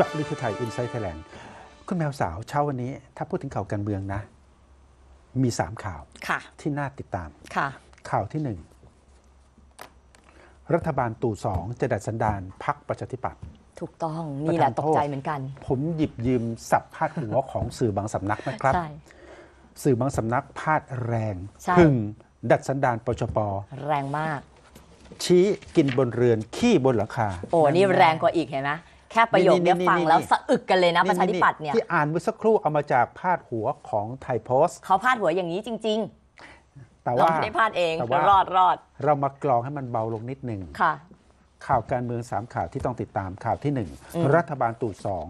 จาะลึกไทยอินไซต์ไทยแลนด์คุณแมวสาวเช้าวันนี้ ถ้าพูดถึงข่าวการเมืองนะ มีสามข่าวที่น่าติดตาม ข่าวที่หนึ่งรัฐบาลตู่สองจะดัดสันดานพักประชาธิปัตย์ถูกต้อง นี่แหละ ตกใจเหมือนกัน ผมหยิบยืมสับพาดหัวของสื่อบางสำนักนะครับ สื่อบางสำนัก พาดแรงพึ่งดัดสันดานปชปแรงมาก ชี้กินบนเรือนขี้บนหลังคาโอ้นี่แรงกว่าอีกเห็นไหมแค่ประโยคเนี้ยฟังแล้วสะอึกกันเลยนะประชาธิปัตย์เนี่ยที่อ่านเมื่อสักครู่เอามาจากพาดหัวของไทยโพสต์เขาพาดหัวอย่างนี้จริง ๆ แต่ว่าไม่ได้พาดเองารอดรอดเรามากรองให้มันเบาลงนิดหนึ่งค่ะ ข่าวการเมืองสามข่าวที่ต้องติดตามข่าวที่หนึ่งรัฐบาลตู่สอง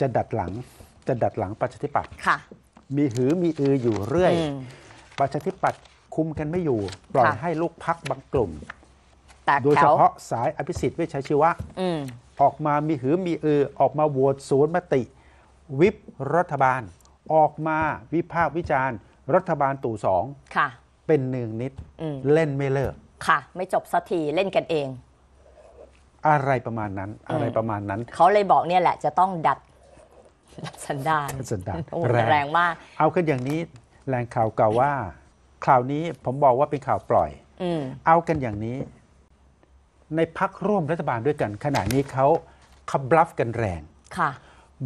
จะดัดหลังจะดัดหลังประชาธิปัตย์ค่ะมีหือมีอืออยู่เรื่อย ประชาธิปัตย์คุมกันไม่อยู่ปล่อยให้ลูกพักบางกลุ่มแตกโดยเฉพาะสายอภิสิทธิ์เวชชชีวะออกมามีหือมีเออ ออกมาโหวตสวนมติ วิปรัฐบาล ออกมาวิพากษ์วิจารณ์ รัฐบาลตู่สองเป็นหนึ่งนิดเล่นไม่เลิก ค่ะ ไม่จบสักทีเล่นกันเอง อะไรประมาณนั้น อะไรประมาณนั้น เขาเลยบอกเนี่ยแหละจะต้องดัดดัดสันดานนดานแรงมาก เอาขึ้นอย่างนี้แรงข่าวเก่าว่าข่าวนี้ผมบอกว่าเป็นข่าวปล่อยอเอากันอย่างนี้ในพักร่วมรัฐบาลด้วยกันขณะนี้เขาขับบลัฟกันแรงค่ะ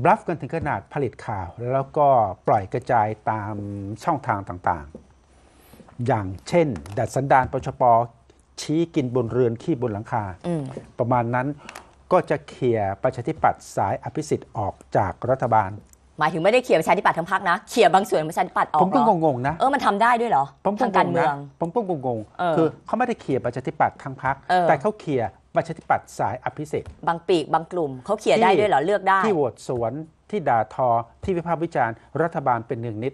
บลัฟกันถึงขนาดผลิตข่าว แล้วก็ปล่อยกระจายตามช่องทางต่างๆ อย่างเช่น ดัดสันดานปชป ชี้กินบนเรือนขี้บนหลังคา ประมาณนั้นก็จะเขี่ยประชาธิปัตย์สายอภิสิทธิ์ออกจากรัฐบาลหมายถึงไม่ได้เขี่ยประชาธิปัตย์ทั้งพักนะเขี่ยบางส่วนประชาธิปัตย์ออกผมก็งงๆนะเออมันทำได้ด้วยเหรอผมงการเมือง ผมก็งงๆคือเขาไม่ได้เขี่ยประชาธิปัตย์ทั้งพัก แต่เขาเขี่ยประชาธิปัตย์สายอภิเษกบางปีก บางกลุ่มเขาเขี่ยได้ด้วยเหรอ เลือกได้ ที่โหวตสวนที่ด่าทอ ที่วิพากษ์วิจารณ์ รัฐบาลเป็นหนึ่งนิด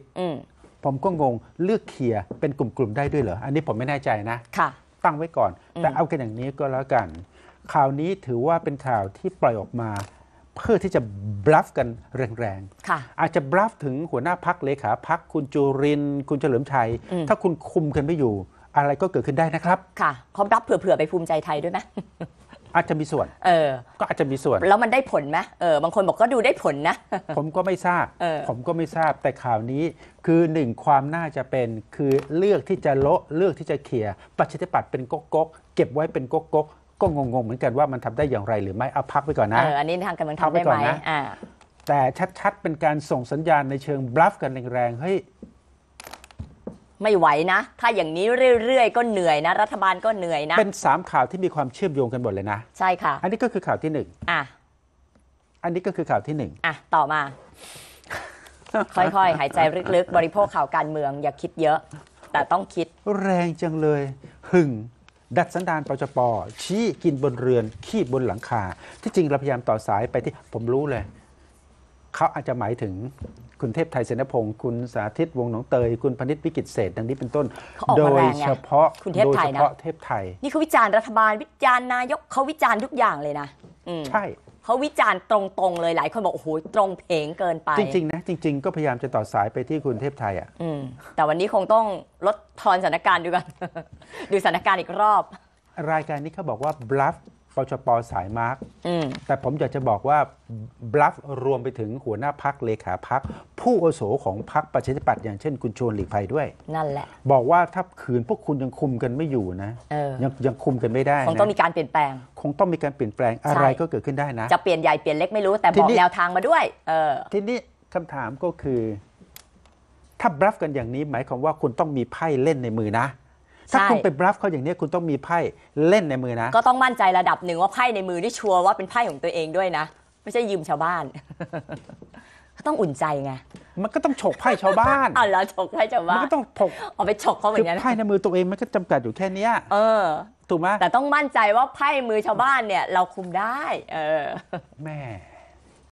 ผมก็งงเลือกเขี่ยเป็นกลุ่มๆได้ด้วยเหรออันนี้ผมไม่แน่ใจนะค่ะตั้งไว้ก่อนแต่เอากันอย่างนี้ก็แล้วกันข่าวนี้ถือว่าเป็นข่าวที่ปล่อยออกมาเพื่อที่จะบลัฟกันแรงๆอาจจะบลัฟถึงหัวหน้าพักเลขาพักคุณจุริน คุณเฉลิมชัย ถ้าคุณคุมกันไม่อยู่ อะไรก็เกิดขึ้นได้นะครับ ค่ะครอมรับเผื่อๆ ไปภูมิใจไทยด้วยไหมอาจจะมีส่วนเออก็อาจจะมีส่วน แล้วมันได้ผลไหมเออบางคนบอกก็ดูได้ผลนะ ผมก็ไม่ทราบ ผมก็ไม่ทราบ แต่ข่าวนี้ คือหนึ่งความน่าจะเป็น คือเลือกที่จะโละเลือกที่จะเขี่ยปัจจิปั์เป็นก๊กเก็บไว้เป็นก๊กก๊กก็งงๆเหมือนกันว่ามันทำได้อย่างไรหรือไม่เอาพักไปก่อนนะอออันนี้ทางการเมืองทำได้ไหมนะแต่ชัด ๆเป็นการส่งสัญญาณในเชิงบลัฟกันแรงๆเฮ้ยไม่ไหวนะถ้าอย่างนี้เรื่อยๆก็เหนื่อยนะ รัฐบาลก็เหนื่อยนะ เป็นสามข่าวที่มีความเชื่อมโยงกันหมดเลยนะใช่ค่ะอันนี้ก็คือข่าวที่หนึ่งอ่ะอันนี้ก็คือข่าวที่หนึ่งอ่ะต่อมา ค่อยๆ หายใจลึกๆบริโภคข่าวการเมืองอย่าคิดเยอะ แต่ต้องคิด แรงจังเลย หึงดัดสันดานปชป ชี้กินบนเรือน ขี้บนหลังคา ที่จริงเราพยายามต่อสายไปที่ผมรู้เลย เขาอาจจะหมายถึงคุณเทพไทยเสนพงศ์คุณสาธิตวงหนองเตย คุณพนิษฐ์วิกิตเศษดังนี้เป็นต้น โดยเฉพาะ โดยเฉพาะเทพไทยนนี่เขาวิจารณ์รัฐบาล วิจารณ์นายก เขาวิจารณ์ทุกอย่างเลยนะ ใช่เขาวิจารณ์ตรงๆเลย หลายคนบอก โอ้โห ตรงเพงเกินไป จริงๆ นะ จริง ๆก็พยายามจะต่อสายไปที่คุณเทพไทยอ่ะอืแต่วันนี้คงต้องลดทอนสถานการณ์ดูกันดูสถานการณ์อีกรอบ รายการนี้เขาบอกว่า bluff ปชปสายมาร์กแต่ผมอยากจะบอกว่าบลัฟรวมไปถึงหัวหน้าพักเลขาพักผู้โอโสของพักประชาธิปัตย์อย่างเช่นคุณชวนหลีกภัยด้วยนั่นแหละ บอกว่าถ้าคืนพวกคุณยังคุมกันไม่อยู่นะยังยังคุมกันไม่ได้คงต้องมีการเปลี่ยนแปลง คงต้องมีการเปลี่ยนแปลงอะไรก็เกิดขึ้นได้นะจะเปลี่ยนใหญ่เปลี่ยนเล็กไม่รู้แต่บอกแนวทางมาด้วย เออ ทีนี้คำถามก็คือ ถ้าบลัฟกันอย่างนี้หมายความว่าคุณต้องมีไพ่เล่นในมือนะถ้าคุณไปบรัฟเขาอย่างนี้คุณต้องมีไพ่เล่นในมือนะก็ต้องมั่นใจระดับหนึ่งว่าไพ่ในมือที่ชัวร์ว่าเป็นไพ่ของตัวเองด้วยนะไม่ใช่ยืมชาวบ้านต้องอุ่นใจไงมันก็ต้องฉกไพ่ชาวบ้านอ๋อแล้วฉกไพ่ชาวบ้าน มันก็ต้องฉกเอาไปฉกเขาเหมือนกันไพ่ในมือตัวเองมันก็จำกัดอยู่แค่นี้เออถูกไหมแต่ต้องมั่นใจว่าไพ่มือชาวบ้านเนี่ย เราคุมได้ เออ แม่